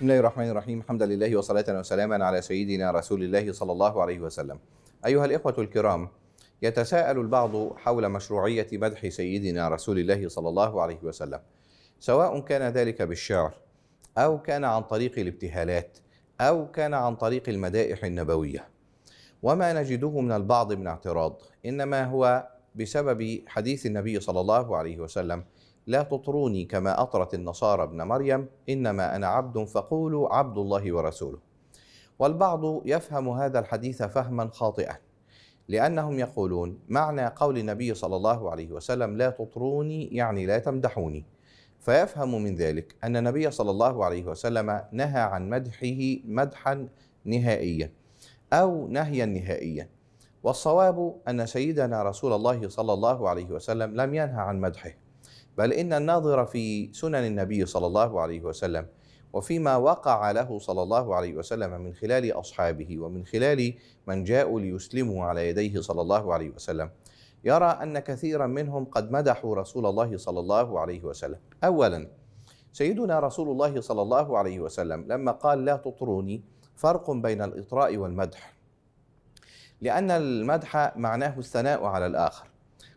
بسم الله الرحمن الرحيم الحمد لله وصلاة وسلاما على سيدنا رسول الله صلى الله عليه وسلم أيها الإخوة الكرام يتساءل البعض حول مشروعية مدح سيدنا رسول الله صلى الله عليه وسلم سواء كان ذلك بالشعر أو كان عن طريق الابتهالات أو كان عن طريق المدائح النبوية وما نجده من البعض من اعتراض إنما هو بسبب حديث النبي صلى الله عليه وسلم لا تطروني كما أطرت النصارى ابن مريم إنما أنا عبد فقولوا عبد الله ورسوله والبعض يفهم هذا الحديث فهما خاطئا لأنهم يقولون معنى قول النبي صلى الله عليه وسلم لا تطروني يعني لا تمدحوني فيفهم من ذلك أن النبي صلى الله عليه وسلم نهى عن مدحه مدحا نهائيا أو نهيا نهائيا والصواب أن سيدنا رسول الله صلى الله عليه وسلم لم ينهى عن مدحه بل إن الناظر في سنن النبي صلى الله عليه وسلم وفيما وقع له صلى الله عليه وسلم من خلال أصحابه ومن خلال من جاءوا ليسلموا على يديه صلى الله عليه وسلم يرى أن كثيرا منهم قد مدحوا رسول الله صلى الله عليه وسلم أولا سيدنا رسول الله صلى الله عليه وسلم لما قال لا تطروني فرق بين الإطراء والمدح لأن المدح معناه الثناء على الآخر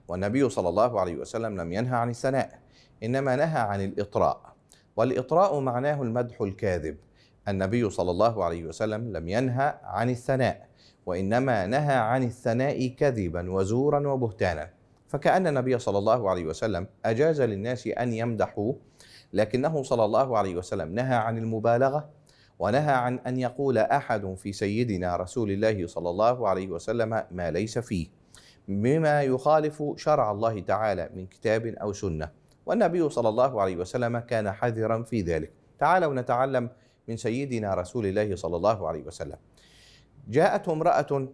والنبي صلى الله عليه وسلم لم ينهى عن الثناء إنما نهى عن الإطراء والإطراء معناه المدح الكاذب النبي صلى الله عليه وسلم لم ينهى عن الثناء وإنما نهى عن الثناء كذبا وزورا وبهتانا فكأن النبي صلى الله عليه وسلم أجاز للناس أن يمدحوه لكنه صلى الله عليه وسلم نهى عن المبالغة ونهى عن أن يقول أحد في سيدنا رسول الله صلى الله عليه وسلم ما ليس فيه بما يخالف شرع الله تعالى من كتاب أو سنة والنبي صلى الله عليه وسلم كان حذرا في ذلك تعالوا نتعلم من سيدنا رسول الله صلى الله عليه وسلم جاءته امرأة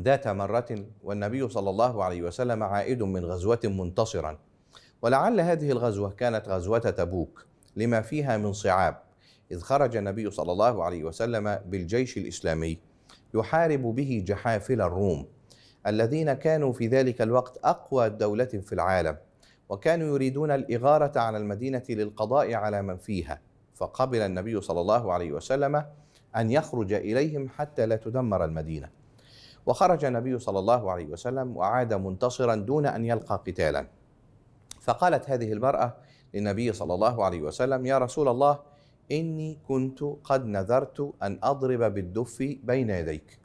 ذات مرة والنبي صلى الله عليه وسلم عائد من غزوة منتصرا ولعل هذه الغزوة كانت غزوة تبوك لما فيها من صعاب إذ خرج النبي صلى الله عليه وسلم بالجيش الإسلامي يحارب به جحافل الروم الذين كانوا في ذلك الوقت أقوى دولة في العالم وكانوا يريدون الإغارة على المدينة للقضاء على من فيها فقبل النبي صلى الله عليه وسلم أن يخرج إليهم حتى لا تدمر المدينة وخرج النبي صلى الله عليه وسلم وعاد منتصرا دون أن يلقى قتالا فقالت هذه المرأة للنبي صلى الله عليه وسلم يا رسول الله إني كنت قد نذرت أن أضرب بالدف بين يديك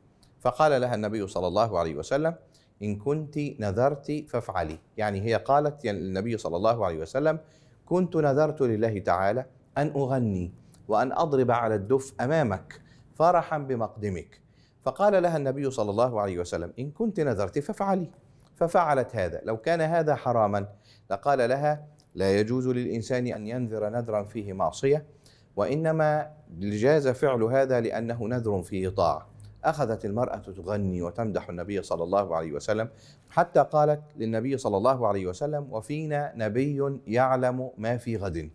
فقال لها النبي صلى الله عليه وسلم إن كنت نذرت فافعلي يعني هي قالت يعني للنبي صلى الله عليه وسلم كنت نذرت لله تعالى أن أغني وأن أضرب على الدف أمامك فرحا بمقدمك فقال لها النبي صلى الله عليه وسلم إن كنت نذرت فافعلي ففعلت هذا لو كان هذا حراما لقال لها لا يجوز للإنسان أن ينذر نذرا فيه معصية وإنما جاز فعل هذا لأنه نذر فيه طاعة أخذت المرأة تغني وتمدح النبي صلى الله عليه وسلم حتى قالت للنبي صلى الله عليه وسلم وفينا نبي يعلم ما في غد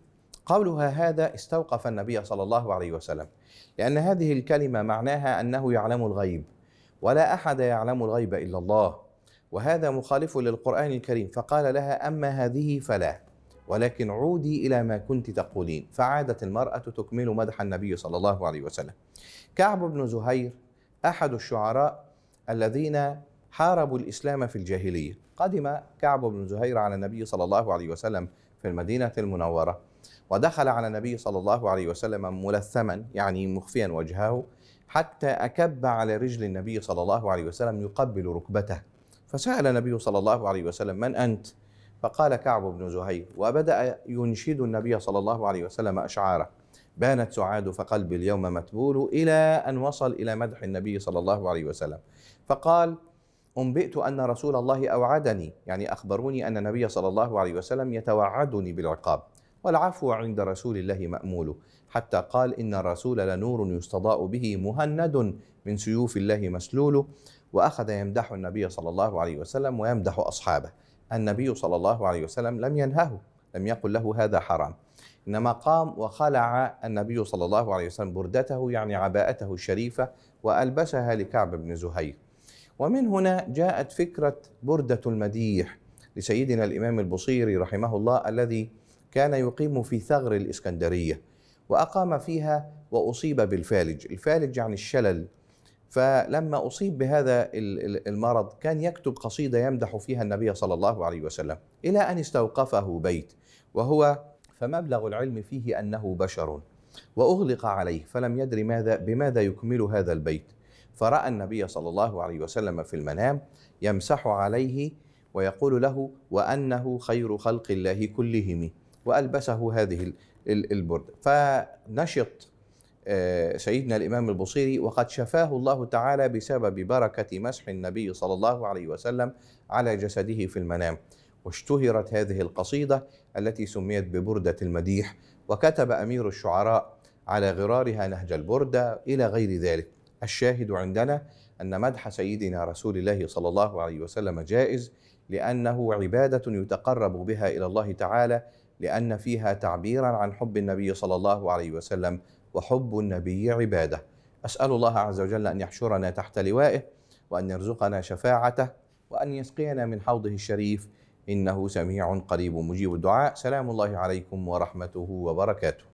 قولها هذا استوقف النبي صلى الله عليه وسلم لأن هذه الكلمة معناها أنه يعلم الغيب ولا أحد يعلم الغيب إلا الله وهذا مخالف للقرآن الكريم فقال لها أما هذه فلا ولكن عودي إلى ما كنت تقولين فعادت المرأة تكمل مدح النبي صلى الله عليه وسلم كعب بن زهير احد الشعراء الذين حاربوا الاسلام في الجاهليه قدم كعب بن زهير على النبي صلى الله عليه وسلم في المدينه المنوره ودخل على النبي صلى الله عليه وسلم ملثما يعني مخفيا وجهه حتى أكب على رجل النبي صلى الله عليه وسلم يقبل ركبته فسأل النبي صلى الله عليه وسلم من أنت؟ فقال كعب بن زهير وبدأ ينشد النبي صلى الله عليه وسلم أشعاره بانت سعاد فقلبي اليوم متبول إلى أن وصل إلى مدح النبي صلى الله عليه وسلم فقال أنبئت أن رسول الله أوعدني يعني أخبروني أن النبي صلى الله عليه وسلم يتوعدني بالعقاب والعفو عند رسول الله مأمول حتى قال إن الرسول لنور يستضاء به مهند من سيوف الله مسلول وأخذ يمدح النبي صلى الله عليه وسلم ويمدح أصحابه النبي صلى الله عليه وسلم لم ينهه لم يقل له هذا حرام إنما قام وخلع النبي صلى الله عليه وسلم بردته يعني عباءته الشريفة وألبسها لكعب بن زهير ومن هنا جاءت فكرة بردة المديح لسيدنا الإمام البصيري رحمه الله الذي كان يقيم في ثغر الإسكندرية وأقام فيها وأصيب بالفالج الفالج يعني الشلل فلما أصيب بهذا المرض كان يكتب قصيدة يمدح فيها النبي صلى الله عليه وسلم إلى أن استوقفه بيت وهو فمبلغ العلم فيه أنه بشر وأغلق عليه فلم يدر ماذا بماذا يكمل هذا البيت فرأى النبي صلى الله عليه وسلم في المنام يمسح عليه ويقول له وأنه خير خلق الله كلهم وألبسه هذه البرد فنشط آه، سيدنا الإمام البصيري وقد شفاه الله تعالى بسبب بركة مسح النبي صلى الله عليه وسلم على جسده في المنام واشتهرت هذه القصيدة التي سميت ببردة المديح وكتب أمير الشعراء على غرارها نهج البردة إلى غير ذلك الشاهد عندنا أن مدح سيدنا رسول الله صلى الله عليه وسلم جائز لأنه عبادة يتقرب بها إلى الله تعالى لأن فيها تعبيرا عن حب النبي صلى الله عليه وسلم وحب النبي عباده أسأل الله عز وجل أن يحشرنا تحت لوائه وأن يرزقنا شفاعته وأن يسقينا من حوضه الشريف إنه سميع قريب مجيب الدعاء سلام الله عليكم ورحمته وبركاته